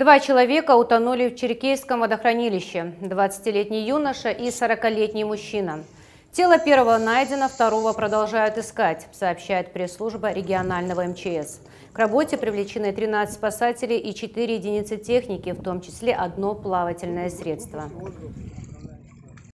Два человека утонули в Черкейском водохранилище. 20-летний юноша и 40-летний мужчина. Тело первого найдено, второго продолжают искать, сообщает пресс-служба регионального МЧС. К работе привлечены 13 спасателей и 4 единицы техники, в том числе одно плавательное средство.